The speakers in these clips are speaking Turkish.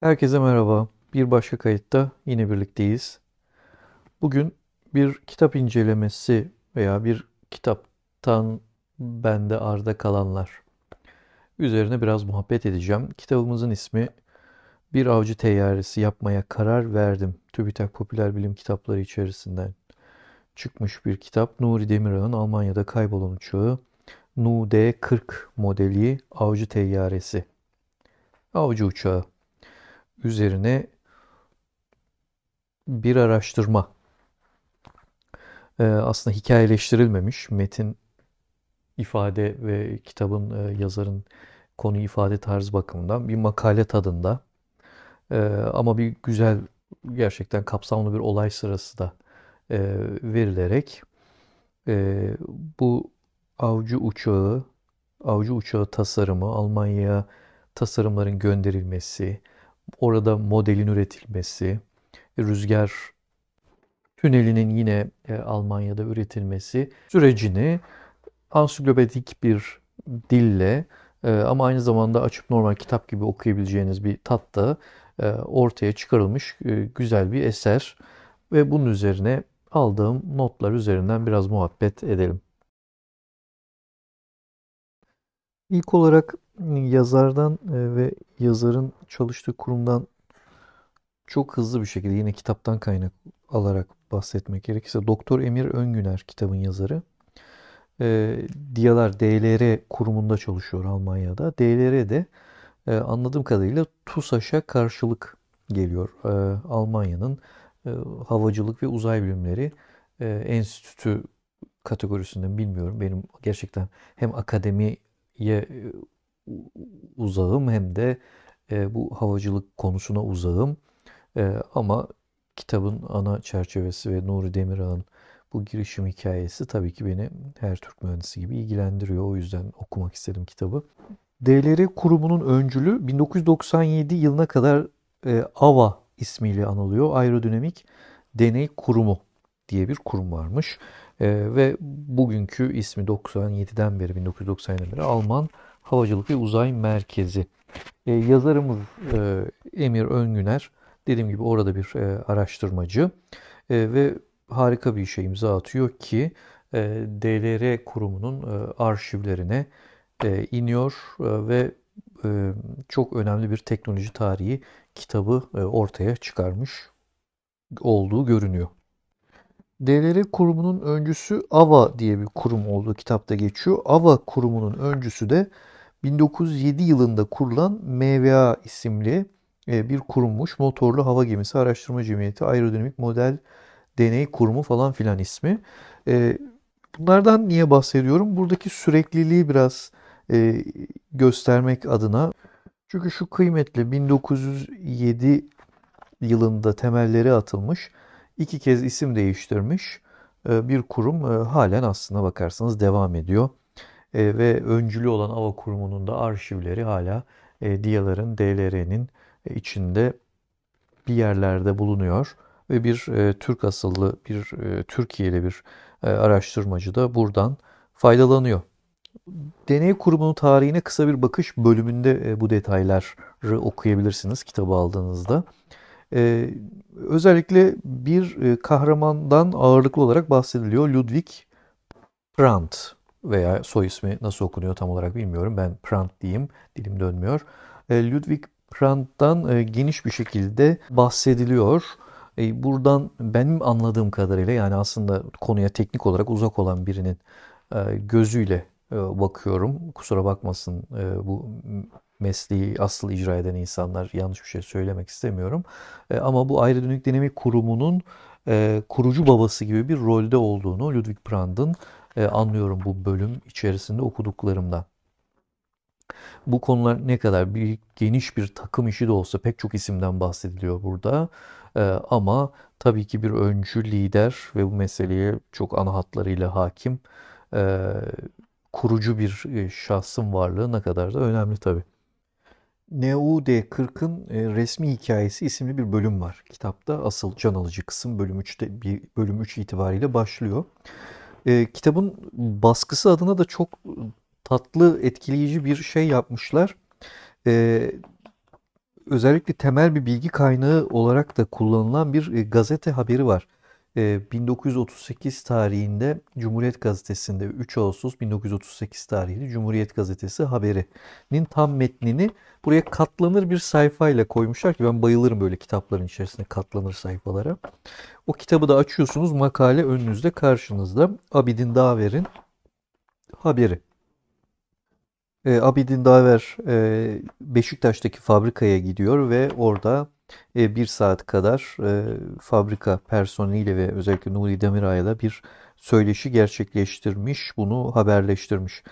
Herkese merhaba. Bir başka kayıtta yine birlikteyiz. Bugün bir kitap incelemesi veya bir kitaptan bende arda kalanlar üzerine biraz muhabbet edeceğim. Kitabımızın ismi Bir Avcı Teyyaresi Yapmaya Karar Verdim. TÜBİTAK Popüler Bilim Kitapları içerisinden çıkmış bir kitap. Nuri Demirağ'ın Almanya'da Kaybolan Uçağı NUD-40 modeli Avcı Teyyaresi. Avcı Uçağı üzerine bir araştırma ee, aslında hikayeleştirilmemiş metin ifade ve kitabın e, yazarın konu ifade tarz bakımından bir makale tadında ee, ama bir güzel gerçekten kapsamlı bir olay sırası da e, verilerek e, bu avcı uçağı avcı uçağı tasarımı Almanya'ya tasarımların gönderilmesi orada modelin üretilmesi, e, rüzgar tünelinin yine e, Almanya'da üretilmesi sürecini ansiklopedik bir dille e, ama aynı zamanda açıp normal kitap gibi okuyabileceğiniz bir tatta ortaya çıkarılmış güzel bir eser ve bunun üzerine aldığım notlar üzerinden biraz muhabbet edelim. İlk olarak yazardan e, ve yazarın çalıştığı kurumdan çok hızlı bir şekilde yine kitaptan kaynak alarak bahsetmek gerekirse Doktor Emir Öngüner kitabın yazarı. E, Diyalar DLR kurumunda çalışıyor Almanya'da. DLR'de e, anladığım kadarıyla TUSAŞ'a karşılık geliyor. E, Almanya'nın e, havacılık ve uzay bilimleri e, enstitüsü kategorisinden bilmiyorum. Benim gerçekten hem akademiye e, uzağım hem de e, bu havacılık konusuna uzağım. E, ama kitabın ana çerçevesi ve Nuri Demirağ'ın bu girişim hikayesi tabii ki beni her Türk mühendisi gibi ilgilendiriyor. O yüzden okumak istedim kitabı. DLR kurumunun öncülü 1997 yılına kadar e, AVA ismiyle anılıyor. Aerodinamik Deney Kurumu diye bir kurum varmış. E, ve bugünkü ismi 97'den beri 1997'den beri Alman Havacılık ve Uzay Merkezi. E, yazarımız e, Emir Öngüner. Dediğim gibi orada bir e, araştırmacı e, ve harika bir işe imza atıyor ki e, DLR kurumunun e, arşivlerine e, iniyor e, ve e, çok önemli bir teknoloji tarihi kitabı e, ortaya çıkarmış olduğu görünüyor. DLR kurumunun öncüsü AVA diye bir kurum olduğu kitapta geçiyor. AVA kurumunun öncüsü de 1907 yılında kurulan MVA isimli e, bir kurummuş. Motorlu Hava Gemisi Araştırma Cemiyeti Aerodinamik Model Deney Kurumu falan filan ismi. E, bunlardan niye bahsediyorum? Buradaki sürekliliği biraz e, göstermek adına. Çünkü şu kıymetli 1907 yılında temelleri atılmış. iki kez isim değiştirmiş bir kurum halen aslında bakarsanız devam ediyor. E, ve öncülü olan Ava Kurumu'nun da arşivleri hala e, DIA'ların, DLR'nin e, içinde bir yerlerde bulunuyor ve bir e, Türk asıllı bir e, Türkiye'li bir araştırmacı da buradan faydalanıyor. Deney kurumunun tarihine kısa bir bakış bölümünde bu detayları okuyabilirsiniz kitabı aldığınızda. E, özellikle bir kahramandan ağırlıklı olarak bahsediliyor Ludwig Brandt veya soy ismi nasıl okunuyor tam olarak bilmiyorum. Ben Brandt diyeyim, dilim dönmüyor. E, Ludwig Brandt'tan e, geniş bir şekilde bahsediliyor. E, buradan benim anladığım kadarıyla yani aslında konuya teknik olarak uzak olan birinin gözüyle bakıyorum. Kusura bakmasın bu mesleği asıl icra eden insanlar yanlış bir şey söylemek istemiyorum. Ama bu aerodinamik dinamik kurumunun kurucu babası gibi bir rolde olduğunu Ludwig Brandt'ın e, anlıyorum bu bölüm içerisinde okuduklarımda. Bu konular ne kadar bir geniş bir takım işi de olsa pek çok isimden bahsediliyor burada. E, ama tabii ki bir öncü lider ve bu meseleye çok ana hatlarıyla hakim e, kurucu bir e, şahsın varlığı ne kadar da önemli tabii. NUD 40'ın e, resmi hikayesi isimli bir bölüm var. Kitapta asıl can alıcı kısım bölüm 3'te bölüm 3 itibariyle başlıyor. E, kitabın baskısı adına da çok tatlı, etkileyici bir şey yapmışlar. E, özellikle temel bir bilgi kaynağı olarak da kullanılan bir e, gazete haberi var. 1938 ee, tarihinde Cumhuriyet Gazetesi'nde 3 Ağustos 1938 tarihli Cumhuriyet Gazetesi haberinin tam metnini buraya katlanır bir sayfayla koymuşlar ki ben bayılırım böyle kitapların içerisinde katlanır sayfalara. O kitabı da açıyorsunuz makale önünüzde karşınızda Abidin Daver'in haberi. E, Abidin Daver e, Beşiktaş'taki fabrikaya gidiyor ve orada e, bir saat kadar e, fabrika personeliyle ve özellikle Nuri Demiray'la bir söyleşi gerçekleştirmiş, bunu haberleştirmiş.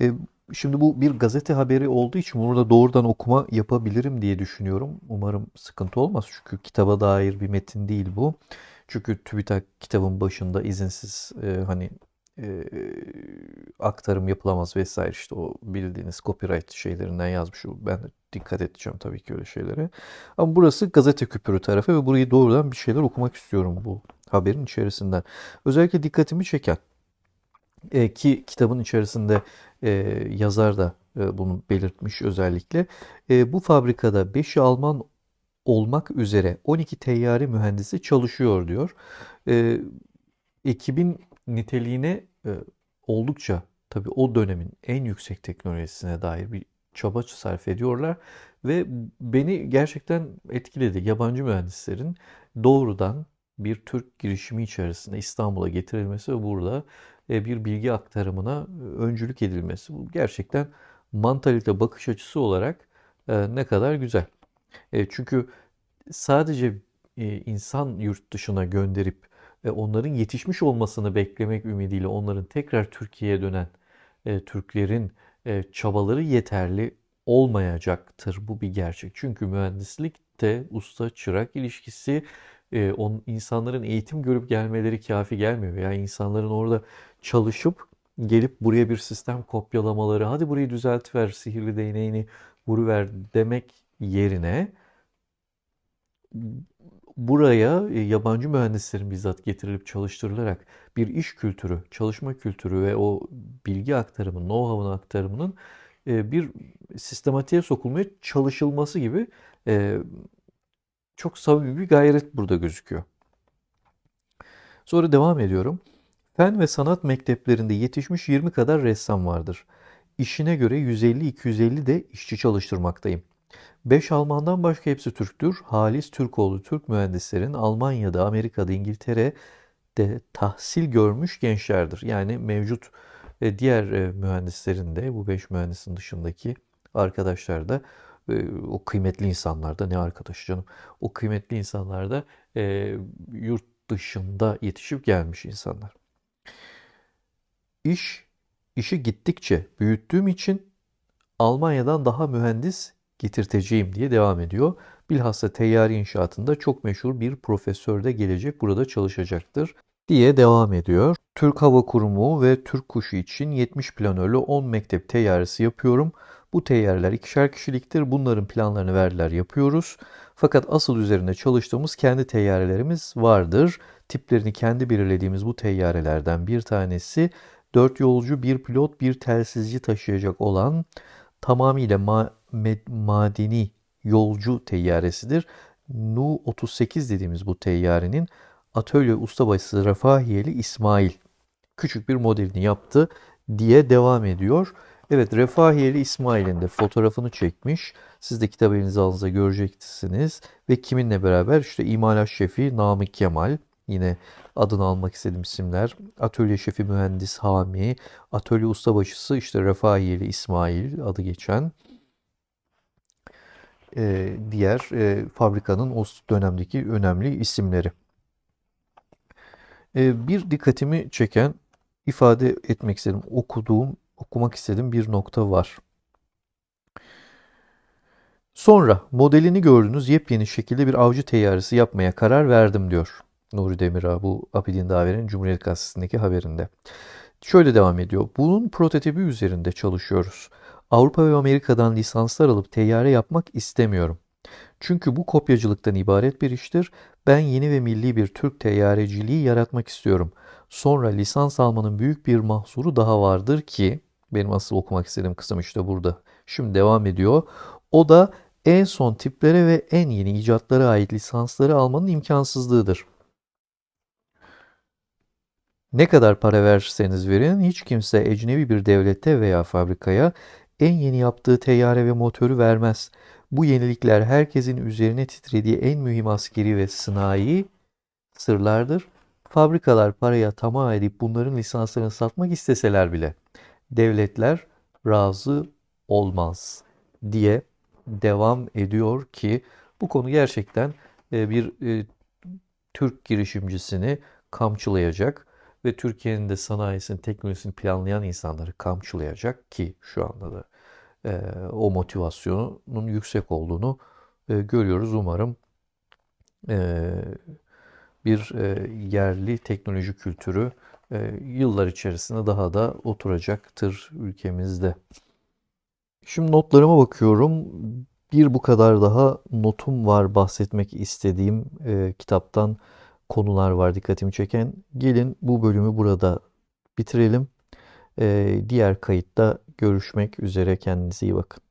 E, şimdi bu bir gazete haberi olduğu için burada doğrudan okuma yapabilirim diye düşünüyorum. Umarım sıkıntı olmaz çünkü kitaba dair bir metin değil bu. Çünkü TÜBİTAK kitabın başında izinsiz e, hani e, aktarım yapılamaz vesaire işte o bildiğiniz copyright şeylerinden yazmış. Ben de dikkat edeceğim tabii ki öyle şeylere. Ama burası gazete küpürü tarafı ve burayı doğrudan bir şeyler okumak istiyorum bu haberin içerisinden. Özellikle dikkatimi çeken e, ki kitabın içerisinde e, yazar da e, bunu belirtmiş özellikle. E, bu fabrikada 5'i Alman olmak üzere 12 teyyari mühendisi çalışıyor diyor. E, ekibin niteliğine e, oldukça tabii o dönemin en yüksek teknolojisine dair bir çaba sarf ediyorlar ve beni gerçekten etkiledi. Yabancı mühendislerin doğrudan bir Türk girişimi içerisinde İstanbul'a getirilmesi ve burada e, bir bilgi aktarımına e, öncülük edilmesi. Bu gerçekten mantalite bakış açısı olarak e, ne kadar güzel. Çünkü sadece insan yurt dışına gönderip ve onların yetişmiş olmasını beklemek ümidiyle onların tekrar Türkiye'ye dönen e, Türklerin e, çabaları yeterli olmayacaktır. Bu bir gerçek. Çünkü mühendislikte usta çırak ilişkisi e, on, insanların eğitim görüp gelmeleri kafi gelmiyor. Yani insanların orada çalışıp gelip buraya bir sistem kopyalamaları, hadi burayı düzeltiver, sihirli değneğini vuruver demek yerine buraya e, yabancı mühendislerin bizzat getirilip çalıştırılarak bir iş kültürü, çalışma kültürü ve o bilgi aktarımı, know-how'un aktarımının e, bir sistematiğe sokulmaya çalışılması gibi e, çok samimi bir gayret burada gözüküyor. Sonra devam ediyorum. Fen ve sanat mekteplerinde yetişmiş 20 kadar ressam vardır. İşine göre 150-250 de işçi çalıştırmaktayım. Beş Almandan başka hepsi Türktür. Halis Türkoğlu Türk mühendislerin Almanya'da, Amerika'da, İngiltere'de tahsil görmüş gençlerdir. Yani mevcut e, diğer e, mühendislerin de bu beş mühendisin dışındaki arkadaşlar da e, o kıymetli insanlarda ne arkadaş canım o kıymetli insanlarda e, yurt dışında yetişip gelmiş insanlar. İş işi gittikçe büyüttüğüm için Almanya'dan daha mühendis getirteceğim diye devam ediyor. Bilhassa teyyari inşaatında çok meşhur bir profesör de gelecek burada çalışacaktır diye devam ediyor. Türk Hava Kurumu ve Türk Kuşu için 70 planörlü 10 mektep teyyaresi yapıyorum. Bu teyyarlar ikişer kişiliktir. Bunların planlarını verdiler yapıyoruz. Fakat asıl üzerine çalıştığımız kendi teyyarelerimiz vardır. Tiplerini kendi belirlediğimiz bu teyyarelerden bir tanesi 4 yolcu, 1 pilot, 1 telsizci taşıyacak olan tamamıyla ma- madeni yolcu teyyaresidir. Nu 38 dediğimiz bu teyyarenin atölye ustabaşısı Refahiyeli İsmail küçük bir modelini yaptı diye devam ediyor. Evet Refahiyeli İsmail'in de fotoğrafını çekmiş. Siz de kitap elinize aldığınızda göreceksiniz. Ve kiminle beraber işte imalat şefi Namık Kemal yine adını almak istediğim isimler. Atölye şefi mühendis Hami, atölye ustabaşısı işte Refahiyeli İsmail adı geçen e, diğer e, fabrikanın o dönemdeki önemli isimleri. E, bir dikkatimi çeken ifade etmek istedim, okuduğum, okumak istediğim bir nokta var. Sonra modelini gördüğünüz yepyeni şekilde bir avcı teyaresi yapmaya karar verdim diyor Nuri Demirağ bu Abidin Daver'in Cumhuriyet Gazetesi'ndeki haberinde. Şöyle devam ediyor. Bunun prototipi üzerinde çalışıyoruz. Avrupa ve Amerika'dan lisanslar alıp teyare yapmak istemiyorum. Çünkü bu kopyacılıktan ibaret bir iştir. Ben yeni ve milli bir Türk teyareciliği yaratmak istiyorum. Sonra lisans almanın büyük bir mahsuru daha vardır ki benim asıl okumak istediğim kısım işte burada. Şimdi devam ediyor. O da en son tiplere ve en yeni icatlara ait lisansları almanın imkansızlığıdır. Ne kadar para verseniz verin hiç kimse ecnebi bir devlette veya fabrikaya en yeni yaptığı teyare ve motoru vermez. Bu yenilikler herkesin üzerine titrediği en mühim askeri ve sınai sırlardır. Fabrikalar paraya tamah edip bunların lisanslarını satmak isteseler bile devletler razı olmaz diye devam ediyor ki bu konu gerçekten e, bir e, Türk girişimcisini kamçılayacak ve Türkiye'nin de sanayisini, teknolojisini planlayan insanları kamçılayacak ki şu anda da e, o motivasyonun yüksek olduğunu e, görüyoruz. Umarım e, bir e, yerli teknoloji kültürü e, yıllar içerisinde daha da oturacaktır ülkemizde. Şimdi notlarıma bakıyorum. Bir bu kadar daha notum var bahsetmek istediğim e, kitaptan konular var dikkatimi çeken. Gelin bu bölümü burada bitirelim. Ee, diğer kayıtta görüşmek üzere. Kendinize iyi bakın.